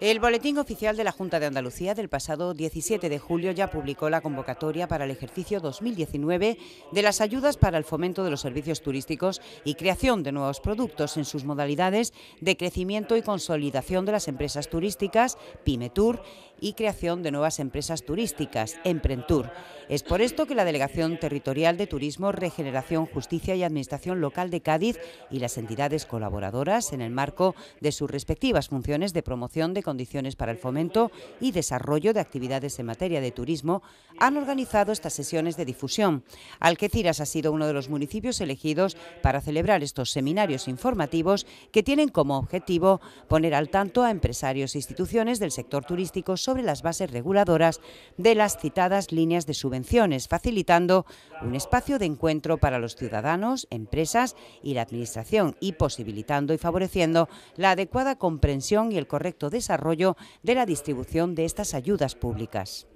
El Boletín Oficial de la Junta de Andalucía del pasado 17 de julio ya publicó la convocatoria para el ejercicio 2019 de las ayudas para el fomento de los servicios turísticos y creación de nuevos productos en sus modalidades de crecimiento y consolidación de las empresas turísticas, Pimetur, y creación de nuevas empresas turísticas, Emprentur. Es por esto que la Delegación Territorial de Turismo, Regeneración, Justicia y Administración Local de Cádiz y las entidades colaboradoras, en el marco de sus respectivas funciones de promoción de condiciones para el fomento y desarrollo de actividades en materia de turismo, han organizado estas sesiones de difusión. Algeciras ha sido uno de los municipios elegidos para celebrar estos seminarios informativos que tienen como objetivo poner al tanto a empresarios e instituciones del sector turístico sobre las bases reguladoras de las citadas líneas de subvenciones, facilitando un espacio de encuentro para los ciudadanos, empresas y la Administración y posibilitando y favoreciendo la adecuada comprensión y el correcto desarrollo de la distribución de estas ayudas públicas.